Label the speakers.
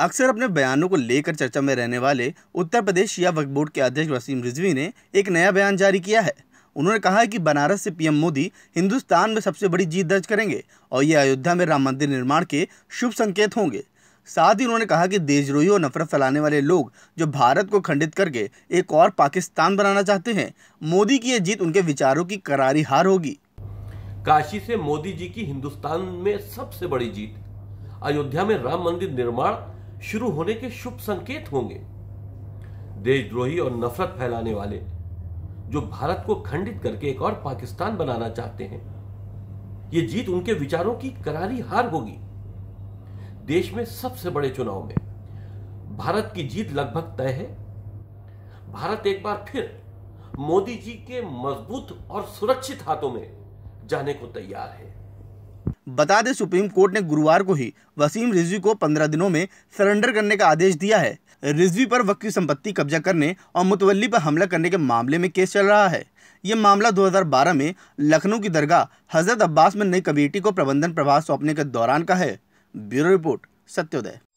Speaker 1: अक्सर अपने बयानों को लेकर चर्चा में रहने वाले उत्तर प्रदेश शिया वक्फ बोर्ड के अध्यक्ष वसीम रिजवी ने एक नया बयान जारी किया है उन्होंने कहा है कि बनारस से पीएम मोदी हिंदुस्तान में सबसे बड़ी जीत दर्ज करेंगे और ये अयोध्या में राम मंदिर निर्माण के शुभ संकेत होंगे साथ ही उन्होंने कहा कि देशद्रोही और नफरत फैलाने वाले लोग जो भारत को खंडित करके एक और पाकिस्तान बनाना चाहते हैं मोदी की यह जीत उनके विचारों की करारी हार होगी
Speaker 2: काशी से मोदी जी की हिंदुस्तान में सबसे बड़ी जीत अयोध्या में राम मंदिर निर्माण शुरू होने के शुभ संकेत होंगे देशद्रोही और नफरत फैलाने वाले जो भारत को खंडित करके एक और पाकिस्तान बनाना चाहते हैं यह जीत उनके विचारों की करारी हार होगी देश में सबसे बड़े चुनाव में भारत की जीत लगभग तय है भारत एक बार फिर मोदी जी के मजबूत और सुरक्षित हाथों में जाने को तैयार है
Speaker 1: बता दें सुप्रीम कोर्ट ने गुरुवार को ही वसीम रिजवी को पंद्रह दिनों में सरेंडर करने का आदेश दिया है रिजवी पर वक्त संपत्ति कब्जा करने और मुतवली पर हमला करने के मामले में केस चल रहा है यह मामला 2012 में लखनऊ की दरगाह हजरत अब्बास में नई कमेटी को प्रबंधन प्रभाव सौंपने के दौरान का है ब्यूरो रिपोर्ट सत्योदय